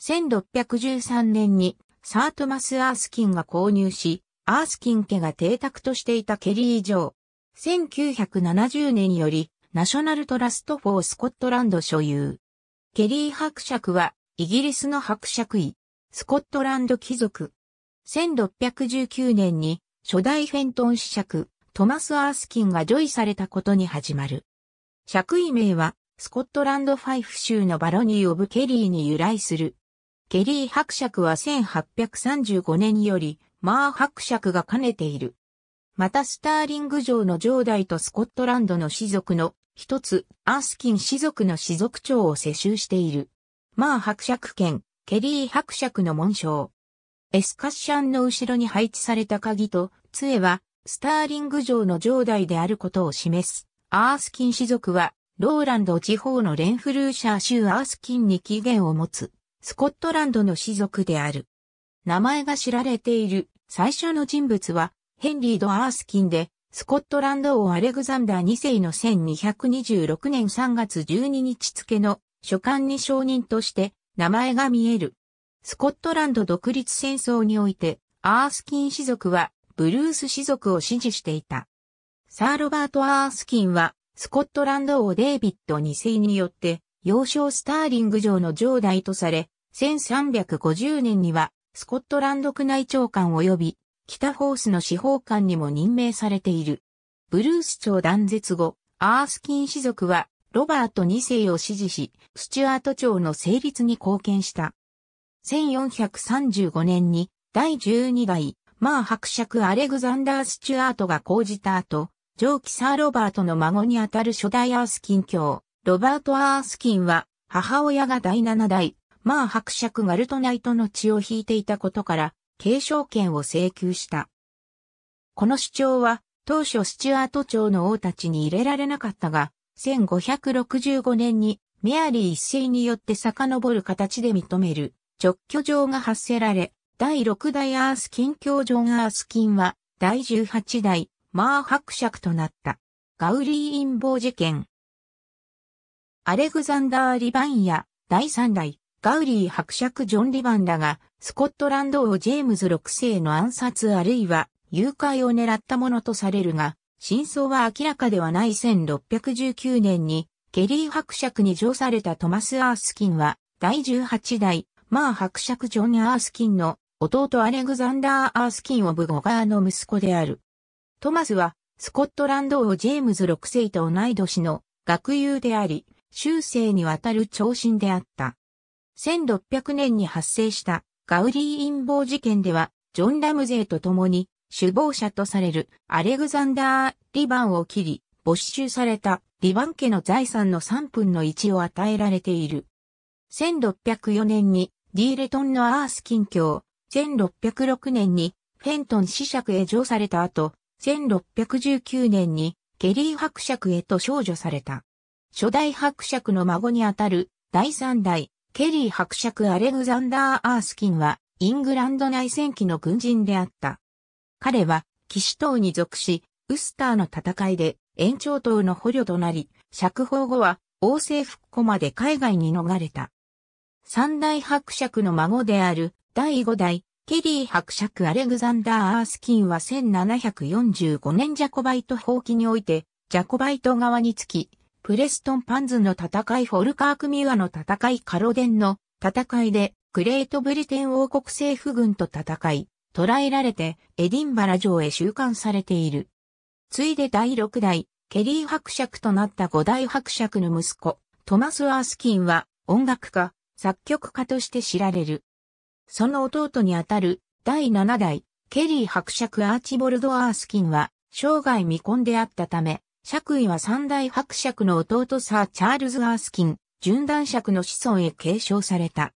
1613年にサートマス・アースキンが購入し、アースキン家が邸宅としていたケリー城。1970年よりナショナルトラスト・フォー・スコットランド所有。ケリー伯爵はイギリスの伯爵位、スコットランド貴族。1619年に初代フェントン子爵、トマス・アースキンがジョイされたことに始まる。爵位名は、スコットランドファイフ州のバロニー・オブ・ケリーに由来する。ケリー伯爵は1835年より、マー伯爵が兼ねている。またスターリング城の城代とスコットランドの士族の一つ、アースキン士族の士族長を世襲している。マー伯爵兼、ケリー伯爵の紋章。エスカッシャンの後ろに配置された鍵と杖は、スターリング城の城代であることを示す。アースキン士族は、ローランド地方のレンフルーシャー州アースキンに起源を持つ。スコットランドの氏族である。名前が知られている最初の人物はヘンリー・ド・アースキンで、スコットランド王アレグザンダー2世の1226年3月12日付の書簡に承認として名前が見える。スコットランド独立戦争において、アースキン氏族はブルース氏族を支持していた。サー・ロバート・アースキンは、スコットランド王デイビッド2世によって、幼少スターリング城の城代とされ、1350年にはスコットランド宮内長官及び北フォースの司法官にも任命されている。ブルース朝断絶後、アースキン氏族はロバート2世を支持し、スチュアート朝の成立に貢献した。1435年に第12代マー伯爵アレグザンダー・スチュアートが講じた後、上記サー・ロバートの孫にあたる初代アースキン教ロバート・アースキンは、母親が第七代、マー伯爵ガルトナイトの血を引いていたことから、継承権を請求した。この主張は、当初スチュアート朝の王たちに入れられなかったが、1565年にメアリー一世によって遡る形で認める直居状が発せられ、第六代アースキン教ジョン・アースキンは第十八代マー伯爵となった。ガウリー陰謀事件、アレグザンダー・リバンや、第三代、ガウリー伯爵ジョン・リバンらが、スコットランド王ジェームズ6世の暗殺あるいは、誘拐を狙ったものとされるが、真相は明らかではない1619年に、ケリー伯爵に上されたトマス・アースキンは、第18代、マー伯爵ジョン・アースキンの弟アレグザンダー・アースキン・オブ・ゴガーの息子である。トマスは、スコットランド王ジェームズ6世と同い年の学友であり、終生にわたる長身であった。1600年に発生したガウリー陰謀事件では、ジョン・ラムゼーと共に首謀者とされるアレグザンダー・リバンを切り、没収されたリバン家の財産の3分の1を与えられている。1604年にディーレトンのアース近況、1606年にフェントン子爵へ上された後、1619年にゲリー伯爵へと少女された。初代伯爵の孫にあたる第三代ケリー伯爵アレグザンダー・アースキンはイングランド内戦期の軍人であった。彼は騎士党に属し、ウスターの戦いで延長党の捕虜となり、釈放後は王政復古まで海外に逃れた。三代伯爵の孫である第五代ケリー伯爵アレグザンダー・アースキンは1745年ジャコバイト放棄においてジャコバイト側につきプレストンパンズの戦いフォルカークミュアの戦いカロデンの戦いでグレートブリテン王国政府軍と戦い、捕らえられてエディンバラ城へ収監されている。ついで第6代、ケリー伯爵となった5代伯爵の息子、トマス・アースキンは音楽家、作曲家として知られる。その弟にあたる第7代、ケリー伯爵アーチボルド・アースキンは生涯未婚であったため、爵位は三大伯爵の弟サー・チャールズ・アースキン、準男爵の子孫へ継承された。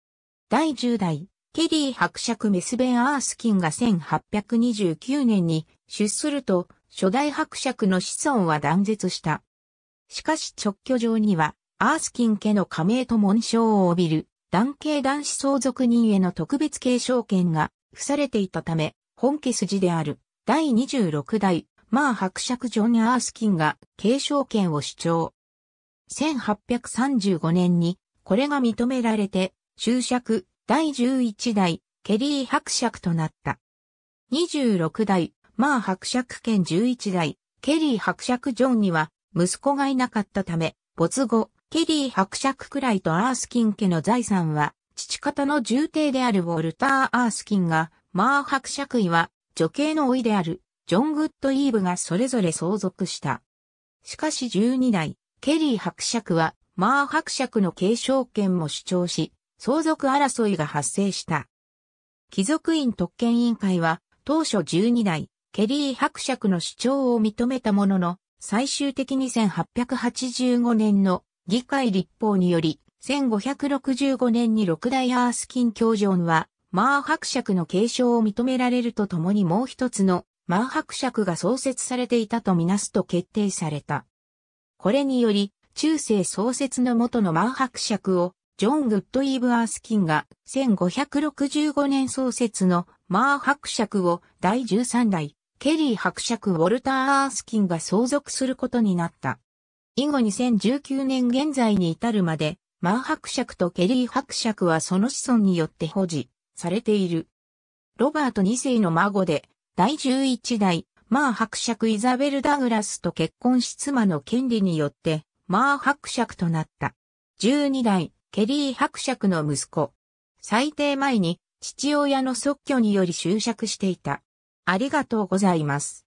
第十代、ケリー伯爵メスベン・アースキンが1829年に出すると、初代伯爵の子孫は断絶した。しかし直居上には、アースキン家の加盟と紋章を帯びる、男系男子相続人への特別継承権が付されていたため、本家筋である第26代マー伯爵ジョン・アースキンが継承権を主張。1835年にこれが認められて、終爵第11代ケリー伯爵となった。26代マー伯爵兼11代ケリー伯爵ジョンには息子がいなかったため、没後、ケリー伯爵くらいとアースキン家の財産は、父方の重帝であるウォルター・アースキンが、マー伯爵位は、女系の老いであるジョン・グッド・イーブがそれぞれ相続した。しかし12代、ケリー伯爵は、マー伯爵の継承権も主張し、相続争いが発生した。貴族院特権委員会は、当初12代、ケリー伯爵の主張を認めたものの、最終的に1885年の議会立法により、1565年に六代アースキン教場は、マー伯爵の継承を認められるとともにもう一つのマー伯爵が創設されていたとみなすと決定された。これにより、中世創設の元のマー伯爵を、ジョン・グッド・イーブ・アースキンが1565年創設のマー伯爵を第13代、ケリー伯爵ウォルター・アースキンが相続することになった。以後2019年現在に至るまで、マー伯爵とケリー伯爵はその子孫によって保持されている。ロバート2世の孫で、第11代、マー伯爵イザベル・ダグラスと結婚し妻の権利によって、マー伯爵となった。12代、ケリー伯爵の息子。最低前に、父親の即居により就職していた。ありがとうございます。